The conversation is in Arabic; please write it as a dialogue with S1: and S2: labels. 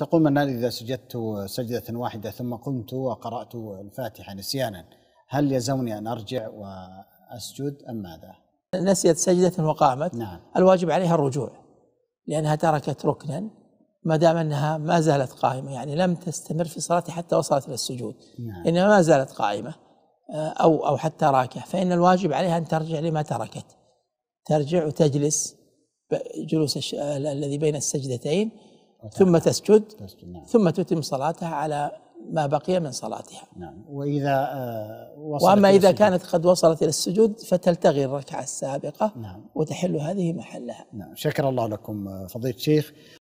S1: تقول منال إذا سجدت سجدة واحدة ثم قمت وقرأت الفاتحة نسيانا هل يلزمني أن أرجع وأسجد أم ماذا؟
S2: نسيت سجدة
S1: وقامت نعم.
S2: الواجب عليها الرجوع لأنها تركت ركنا ما دام أنها ما زالت قائمة يعني لم تستمر في صلاتها حتى وصلت إلى السجود نعم. إنما ما زالت قائمة آه، أو أو حتى راكعة فإن الواجب عليها أن ترجع لما تركت ترجع وتجلس جلوس الذي بين السجدتين ثم تسجد, نعم. ثم تتم صلاتها على ما بقي من صلاتها
S3: نعم وإذا آه، وصلت
S2: وأما إذا كانت قد وصلت إلى السجود فتلتغي الركعة السابقة نعم وتحل
S4: هذه محلها نعم شكر الله لكم آه، فضيلة الشيخ